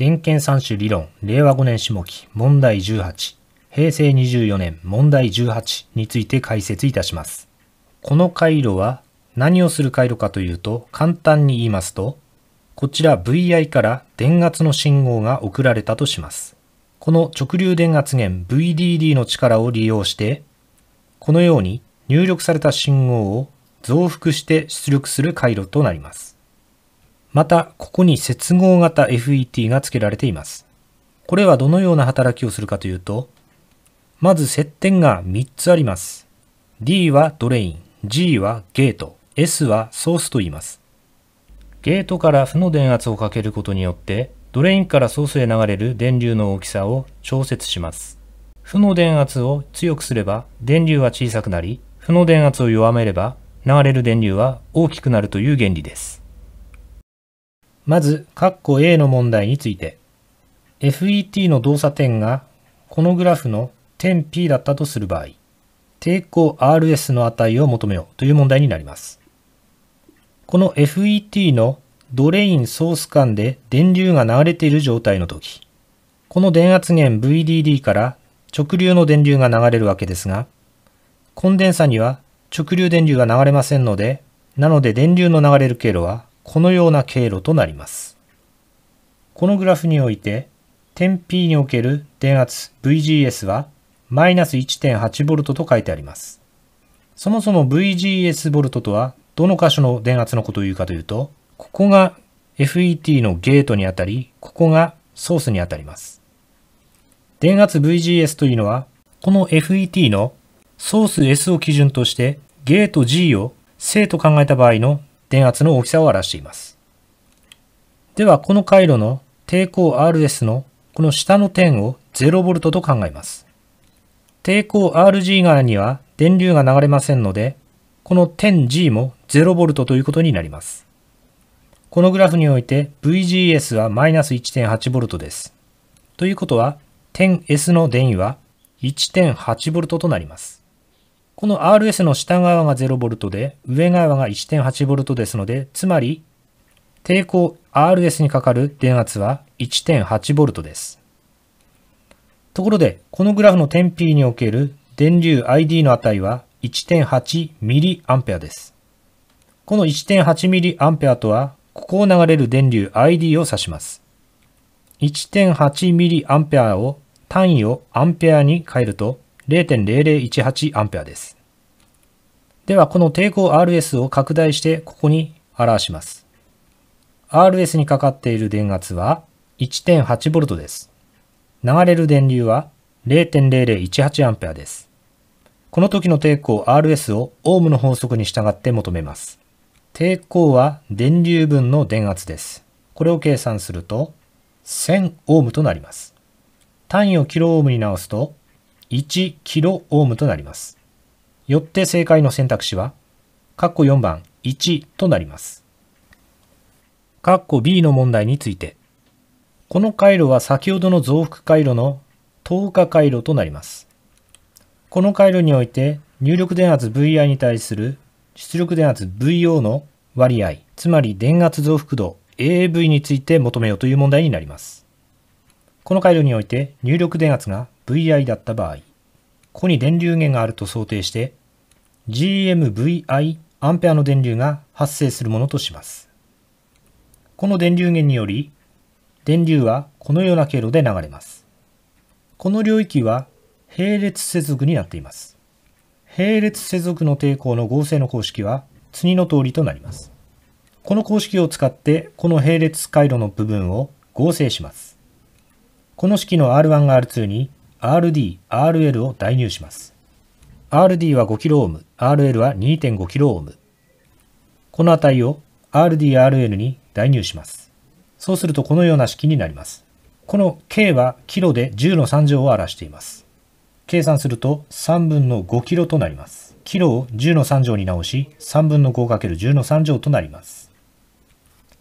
電検三種理論、令和5年下期、問題18、平成24年問題18について解説いたします。この回路は何をする回路かというと、簡単に言いますと、こちら VI から電圧の信号が送られたとします。この直流電圧源 VDD の力を利用して、このように入力された信号を増幅して出力する回路となります。また、ここに接合型 FET が付けられています。これはどのような働きをするかというと、まず接点が3つあります。D はドレイン、G はゲート、S はソースと言います。ゲートから負の電圧をかけることによって、ドレインからソースへ流れる電流の大きさを調節します。負の電圧を強くすれば電流は小さくなり、負の電圧を弱めれば流れる電流は大きくなるという原理です。まず、括弧 A の問題について、FET の動作点がこのグラフの点 P だったとする場合、抵抗 RS の値を求めようという問題になります。この FET のドレインソース間で電流が流れている状態の時、この電圧源 VDD から直流の電流が流れるわけですが、コンデンサには直流電流が流れませんので、なので電流の流れる経路はこのような経路となります。このグラフにおいて、点 P における電圧 VGS はマイナス 1.8V と書いてあります。そもそも VGS ボルトとはどの箇所の電圧のことを言うかというと、ここが FET のゲートにあたり、ここがソースにあたります。電圧 VGS というのは、この FET のソース S を基準としてゲート G を正と考えた場合の電圧の大きさを表しています。では、この回路の抵抗 RS のこの下の点を 0V と考えます。抵抗 RG 側には電流が流れませんので、この点 G も 0V ということになります。このグラフにおいて VGS はマイナス 1.8V です。ということは、点 S の電位は 1.8V となります。この RS の下側が 0V で、上側が 1.8V ですので、つまり、抵抗 RS にかかる電圧は 1.8V です。ところで、このグラフの点 P における電流 ID の値は 1.8mA です。この 1.8mA とは、ここを流れる電流 ID を指します。1.8mA を単位をアンペアに変えると、0 0 0 1 8アです。では、この抵抗 RS を拡大してここに表します。RS にかかっている電圧は 1.8V です。流れる電流は 0.0018A です。この時の抵抗 RS をオームの法則に従って求めます。抵抗は電流分の電圧です。これを計算すると1000オームとなります。単位をキロオームに直すと1キロオームとなります。よって正解の選択肢は、カッコ4番1となります。カッコ B の問題について、この回路は先ほどの増幅回路の等価回路となります。この回路において入力電圧 VI に対する出力電圧 VO の割合、つまり電圧増幅度 AV について求めようという問題になります。この回路において入力電圧が VI だった場合、ここに電流源があると想定して、GMVI アンペアの電流が発生するものとします。この電流源により、電流はこのような経路で流れます。この領域は並列接続になっています。並列接続の抵抗の合成の公式は次の通りとなります。この公式を使ってこの並列回路の部分を合成します。この式の R1 が R2 に RD、RL を代入します。RD は 5kΩ、RL は 2.5kΩ。この値を RD、RL に代入します。そうするとこのような式になります。この K はキロで10の3乗を表しています。計算すると3分の5キロとなります。キロを10の3乗に直し、3分の 5×10 の3乗となります。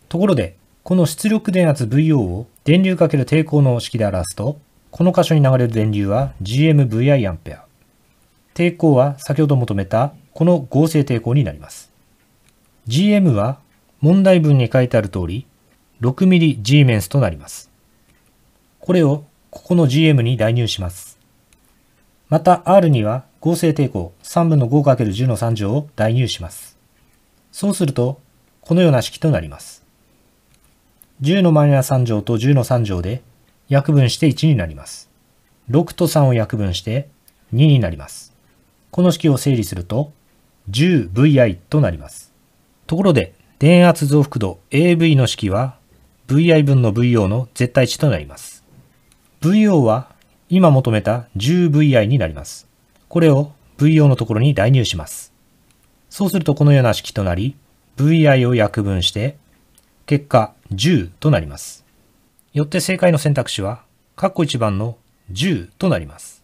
ところで、この出力電圧 VO を電流×抵抗の式で表すと、この箇所に流れる電流は GMVI アンペア。抵抗は先ほど求めたこの合成抵抗になります。GM は問題文に書いてある通り 6mmG メンスとなります。これをここの GM に代入します。また R には合成抵抗3分の 5×10 の3乗を代入します。そうするとこのような式となります。10のマイナス3乗と10の3乗で約分して1になります。6と3を約分して2になります。この式を整理すると 10vi となります。ところで、電圧増幅度 AV の式は vi 分の VO の絶対値となります。VO は今求めた 10vi になります。これを VO のところに代入します。そうするとこのような式となり、vi を約分して、結果10となります。よって正解の選択肢は、括弧1番の10となります。